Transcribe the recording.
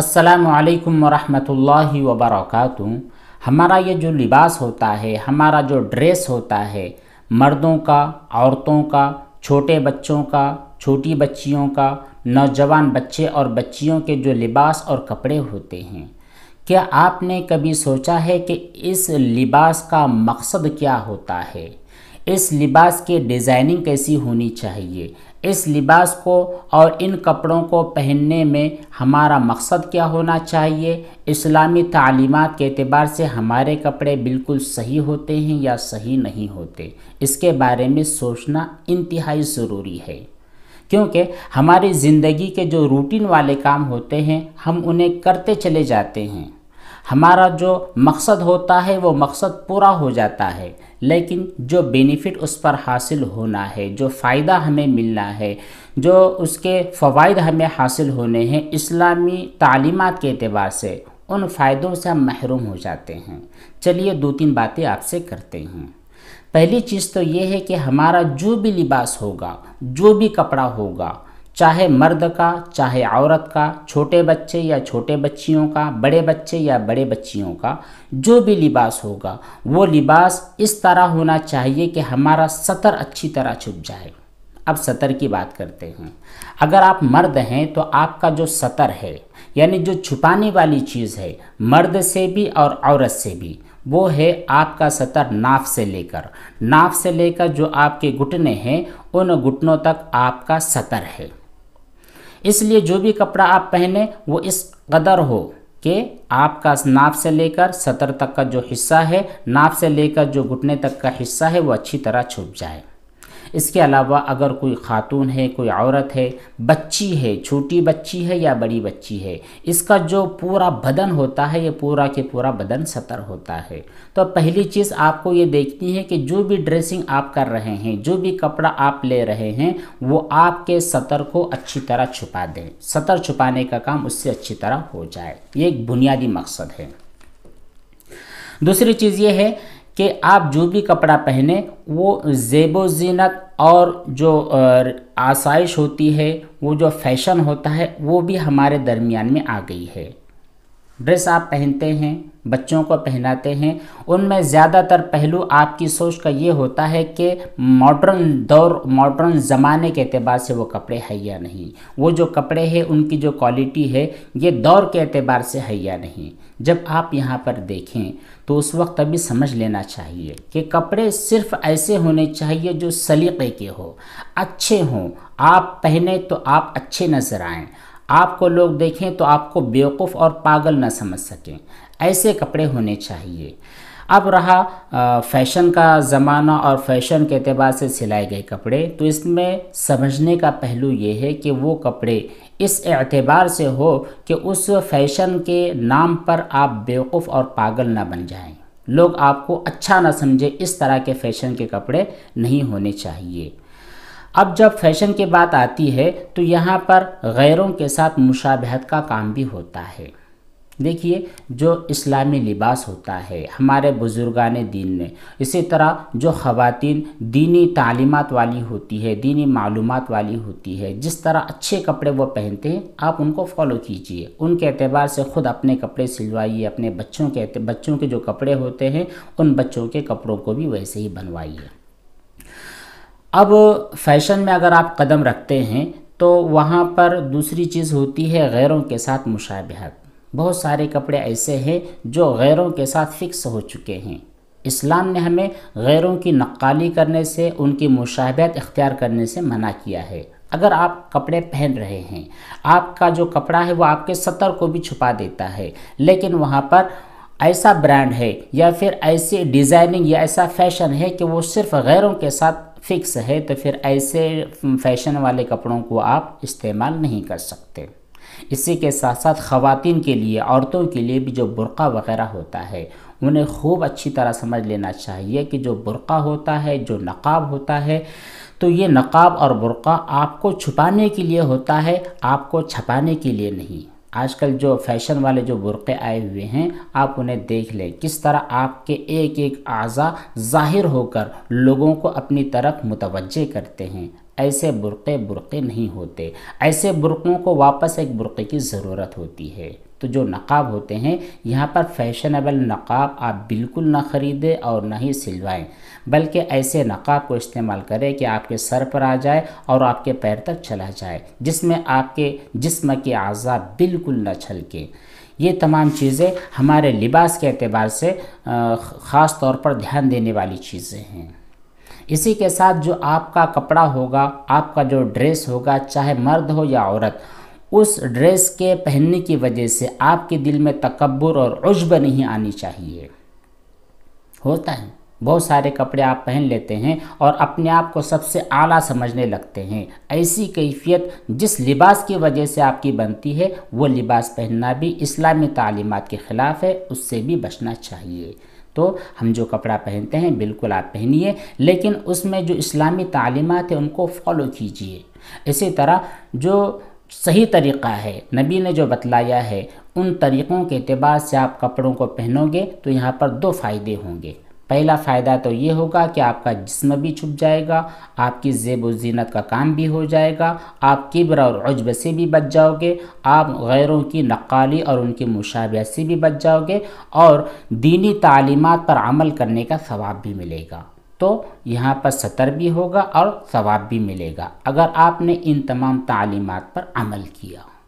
असलकम वरहमल वबरक हमारा ये जो लिबास होता है हमारा जो ड्रेस होता है मर्दों का औरतों का छोटे बच्चों का छोटी बच्चियों का नौजवान बच्चे और बच्चियों के जो लिबास और कपड़े होते हैं क्या आपने कभी सोचा है कि इस लिबास का मकसद क्या होता है इस लिबास की डिज़ाइनिंग कैसी होनी चाहिए इस लिबास को और इन कपड़ों को पहनने में हमारा मकसद क्या होना चाहिए इस्लामी तालीमत के अतबार से हमारे कपड़े बिल्कुल सही होते हैं या सही नहीं होते इसके बारे में सोचना इंतहाई ज़रूरी है क्योंकि हमारी ज़िंदगी के जो रूटीन वाले काम होते हैं हम उन्हें करते चले जाते हैं हमारा जो मकसद होता है वो मकसद पूरा हो जाता है लेकिन जो बेनिफिट उस पर हासिल होना है जो फ़ायदा हमें मिलना है जो उसके फ़वाद हमें हासिल होने हैं इस्लामी तालीमत के अतबार से उन फ़ायदों से हम महरूम हो जाते हैं चलिए दो तीन बातें आपसे करते हैं पहली चीज़ तो ये है कि हमारा जो भी लिबास होगा जो भी कपड़ा होगा चाहे मर्द का चाहे औरत का छोटे बच्चे या छोटे बच्चियों का बड़े बच्चे या बड़े बच्चियों का जो भी लिबास होगा वो लिबास इस तरह होना चाहिए कि हमारा सतर अच्छी तरह छुप जाए अब सतर की बात करते हैं अगर आप मर्द हैं तो आपका जो सतर है यानी जो छुपाने वाली चीज़ है मर्द से भी और औरत से भी वो है आपका सतर नाफ से लेकर नाफ से लेकर जो आपके घुटने हैं उन घुटनों तक आपका सतर है इसलिए जो भी कपड़ा आप पहने वो इस कदर हो कि आपका नाप से लेकर सतर तक का जो हिस्सा है नाप से लेकर जो घुटने तक का हिस्सा है वो अच्छी तरह छुप जाए इसके अलावा अगर कोई ख़ातून है कोई औरत है बच्ची है छोटी बच्ची है या बड़ी बच्ची है इसका जो पूरा बदन होता है ये पूरा के पूरा बदन सतर होता है तो पहली चीज़ आपको ये देखनी है कि जो भी ड्रेसिंग आप कर रहे हैं जो भी कपड़ा आप ले रहे हैं वो आपके सतर को अच्छी तरह छुपा दें सतर छुपाने का काम उससे अच्छी तरह हो जाए ये एक बुनियादी मकसद है दूसरी चीज़ ये है कि आप जो भी कपड़ा पहने वो जेबो जीनत और जो आसाइश होती है वो जो फैशन होता है वो भी हमारे दरमियान में आ गई है ड्रेस आप पहनते हैं बच्चों को पहनाते हैं उनमें ज़्यादातर पहलू आपकी सोच का ये होता है कि मॉडर्न दौर मॉडर्न ज़माने के अतबार से वो कपड़े है या नहीं वो जो कपड़े हैं उनकी जो क्वालिटी है ये दौर के अतबार से है या नहीं जब आप यहाँ पर देखें तो उस वक्त अभी समझ लेना चाहिए कि कपड़े सिर्फ ऐसे होने चाहिए जो सलीके के हो अच्छे हों आप पहने तो आप अच्छे नज़र आएँ आपको लोग देखें तो आपको बेवकूफ़ और पागल ना समझ सकें ऐसे कपड़े होने चाहिए अब रहा फैशन का ज़माना और फैशन के अतबार से सिलाए गए कपड़े तो इसमें समझने का पहलू ये है कि वो कपड़े इस एतबार से हो कि उस फैशन के नाम पर आप बेवकूफ़ और पागल ना बन जाएं लोग आपको अच्छा ना समझे इस तरह के फैशन के कपड़े नहीं होने चाहिए अब जब फैशन की बात आती है तो यहाँ पर गैरों के साथ मुशाबहत का काम भी होता है देखिए जो इस्लामी लिबास होता है हमारे बुज़ुर्गान दीन में इसी तरह जो ख़वान दीनी तालीमत वाली होती है दीनी मालूम वाली होती है जिस तरह अच्छे कपड़े वो पहनते हैं आप उनको फॉलो कीजिए उनके अतबार से ख़ुद अपने कपड़े सिलवाइए अपने बच्चों के बच्चों के जो कपड़े होते हैं उन बच्चों के कपड़ों को भी वैसे ही बनवाइए अब फैशन में अगर आप कदम रखते हैं तो वहाँ पर दूसरी चीज़ होती है गैरों के साथ मुशाबहत बहुत सारे कपड़े ऐसे हैं जो गैरों के साथ फ़िक्स हो चुके हैं इस्लाम ने हमें गैरों की नक्काली करने से उनकी मुशाहबत इख्तियार करने से मना किया है अगर आप कपड़े पहन रहे हैं आपका जो कपड़ा है वो आपके सतर को भी छुपा देता है लेकिन वहाँ पर ऐसा ब्रांड है या फिर ऐसी डिज़ाइनिंग या ऐसा फैशन है कि वो सिर्फ गैरों के साथ फिक्स है तो फिर ऐसे फैशन वाले कपड़ों को आप इस्तेमाल नहीं कर सकते इसी के साथ साथ ख़वान के लिए औरतों के लिए भी जो बुरक़ा वगैरह होता है उन्हें खूब अच्छी तरह समझ लेना चाहिए कि जो बुरक़ा होता है जो नकाब होता है तो ये नकाब और बुरक़ा आपको छुपाने के लिए होता है आपको छपाने के लिए नहीं आजकल जो फैशन वाले जो बुरक़े आए हुए हैं आप उन्हें देख लें किस तरह आपके एक एक अज़ा ज़ाहिर होकर लोगों को अपनी तरफ मुतवजह करते हैं ऐसे बुरक़े बुरक़े नहीं होते ऐसे बुरक़ों को वापस एक बुरक़े की ज़रूरत होती है तो जो नकाब होते हैं यहाँ पर फैशनेबल नकाब आप बिल्कुल ना ख़रीदें और ना ही सिलवाएं बल्कि ऐसे नकाब को इस्तेमाल करें कि आपके सर पर आ जाए और आपके पैर तक चला जाए जिसमें आपके जिस्म के अज़ा बिल्कुल ना छलकें ये तमाम चीज़ें हमारे लिबास के अतबार से ख़ास तौर पर ध्यान देने वाली चीज़ें हैं इसी के साथ जो आपका कपड़ा होगा आपका जो ड्रेस होगा चाहे मर्द हो या औरत उस ड्रेस के पहनने की वजह से आपके दिल में तकबर और उजब नहीं आनी चाहिए होता है बहुत सारे कपड़े आप पहन लेते हैं और अपने आप को सबसे आला समझने लगते हैं ऐसी कैफियत जिस लिबास की वजह से आपकी बनती है वो लिबास पहनना भी इस्लामी तालीमत के ख़िलाफ़ है उससे भी बचना चाहिए तो हम जो कपड़ा पहनते हैं बिल्कुल आप पहनिए लेकिन उसमें जो इस्लामी तालीमत है उनको फॉलो कीजिए इसी तरह जो सही तरीक़ा है नबी ने जो बतलाया है उन तरीक़ों के अतबार से आप कपड़ों को पहनोगे तो यहाँ पर दो फ़ायदे होंगे पहला फ़ायदा तो ये होगा कि आपका जिस्म भी छुप जाएगा आपकी जेब जीनत का काम भी हो जाएगा आप किब्र और उजब से भी बच जाओगे आप गैरों की नकाली और उनकी मुशाबियत से भी बच जाओगे और दीनी तालीमत पर अमल करने का सवाब भी मिलेगा तो यहाँ पर सतर भी होगा और सवाब भी मिलेगा अगर आपने इन तमाम तालीमत पर अमल किया